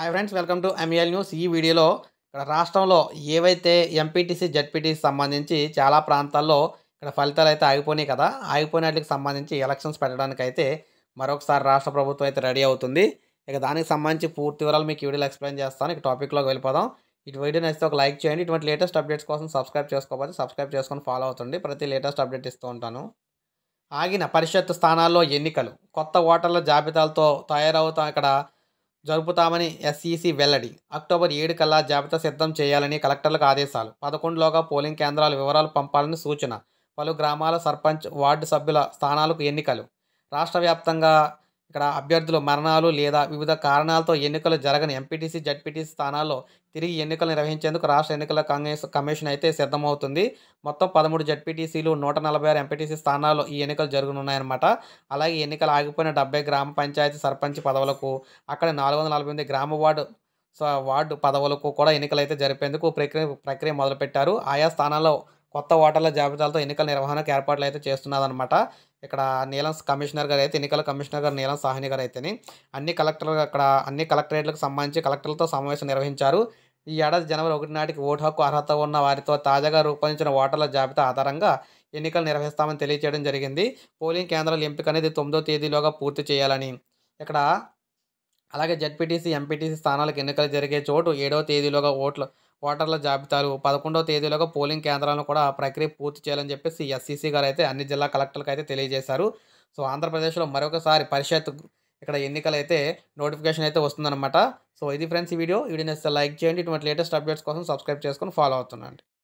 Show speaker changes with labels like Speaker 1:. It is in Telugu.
Speaker 1: hi friends welcome to MEL news ఈ వీడియోలో ఇక్కడ రాష్ట్రంలో ఏవైతే ఎంపీటీసీ జడ్పీటీసీ సంబంధించి చాలా ప్రాంతాల్లో ఇక్కడ ఫలితాలు అయితే ఆగిపోయినాయి కదా ఆగిపోయిన వాటికి సంబంధించి ఎలక్షన్స్ పెట్టడానికైతే మరొకసారి రాష్ట్ర ప్రభుత్వం అయితే రెడీ అవుతుంది ఇక దానికి సంబంధించి పూర్తి వివరాలు మీకు వీడియోలో ఎక్స్ప్లెయిన్ చేస్తాను ఇక టాపిక్లోకి వెళ్ళిపోదాం ఇటు వీడియో నచ్చితే ఒక లైక్ చేయండి ఇటువంటి లేటెస్ట్ అప్డేట్స్ కోసం సబ్స్క్రైబ్ చేసుకోవాలి సబ్స్క్రైబ్ చేసుకొని ఫాలో అవుతుంది ప్రతి లేటెస్ట్ అప్డేట్ ఇస్తూ ఉంటాను ఆగిన పరిషత్ స్థానాల్లో ఎన్నికలు కొత్త ఓటర్ల జాబితాలతో తయారవుతాం ఇక్కడ జరుపుతామని ఎస్ఈసి e వెల్లడి అక్టోబర్ ఏడు కల్లా జాబితా సిద్ధం చేయాలని కలెక్టర్లకు ఆదేశాలు పదకొండులోగా పోలింగ్ కేంద్రాల వివరాలు పంపాలని సూచన పలు గ్రామాల సర్పంచ్ వార్డు సభ్యుల స్థానాలకు ఎన్నికలు రాష్ట్ర వ్యాప్తంగా ఇక్కడ అభ్యర్థులు మరణాలు లేదా వివిధ కారణాలతో ఎన్నికలు జరగని ఎంపీటీసీ జడ్పీటీసీ స్థానాల్లో తిరిగి ఎన్నికలు నిర్వహించేందుకు రాష్ట్ర ఎన్నికల కాంగ్రెస్ కమిషన్ అయితే సిద్ధమవుతుంది మొత్తం పదమూడు జడ్పీటీసీలు నూట నలభై ఆరు ఎంపీటీసీ స్థానాల్లో ఈ ఎన్నికలు జరగనున్నాయన్నమాట అలాగే ఎన్నికలు ఆగిపోయిన డెబ్బై గ్రామ పంచాయతీ సర్పంచ్ పదవులకు అక్కడ నాలుగు వందల నలభై ఎనిమిది గ్రామ వార్డు వార్డు పదవులకు కూడా ఎన్నికలు అయితే జరిపేందుకు ప్రక్రియ ప్రక్రియ మొదలుపెట్టారు ఆయా స్థానాల్లో కొత్త ఓటర్ల జాబితాలతో ఎన్నికల నిర్వహణకు ఏర్పాట్లు అయితే చేస్తున్నారనమాట ఇక్కడ నీలం కమిషనర్ గారు అయితే ఎన్నికల కమిషనర్ గారు నీలం సాహ్ని గారు అయితేనే అన్ని కలెక్టర్లు అక్కడ అన్ని కలెక్టరేట్లకు సంబంధించి కలెక్టర్లతో సమావేశం నిర్వహించారు ఈ ఏడాది జనవరి ఒకటి నాటికి ఓటు హక్కు అర్హత ఉన్న వారితో తాజాగా రూపొందించిన ఓటర్ల జాబితా ఆధారంగా ఎన్నికలు నిర్వహిస్తామని తెలియజేయడం జరిగింది పోలింగ్ కేంద్రాల ఎంపిక అనేది తొమ్మిదో తేదీలోగా పూర్తి చేయాలని ఇక్కడ అలాగే జడ్పీటీసీ ఎంపీటీసీ స్థానాలకు ఎన్నికలు జరిగే చోటు ఏడవ తేదీలోగా ఓట్లు ఓటర్ల జాబితాలు పదకొండవ తేదీలోగా పోలింగ్ కేంద్రాలను కూడా ప్రక్రియ పూర్తి చేయాలని చెప్పేసి ఎస్సీసీ గారు అయితే అన్ని జిల్లా కలెక్టర్లకు అయితే తెలియజేశారు సో ఆంధ్రప్రదేశ్లో మరొకసారి పరిషత్ ఇక్కడ ఎన్నికలైతే నోటిఫికేషన్ అయితే వస్తుందన్నమాట సో ఇది ఫ్రెండ్స్ ఈ వీడియో వీడియో లైక్ చేయండి ఇటువంటి లేటెస్ట్ అప్డేట్స్ కోసం సబ్స్క్రైబ్ చేసుకొని ఫాలో అవుతుండండి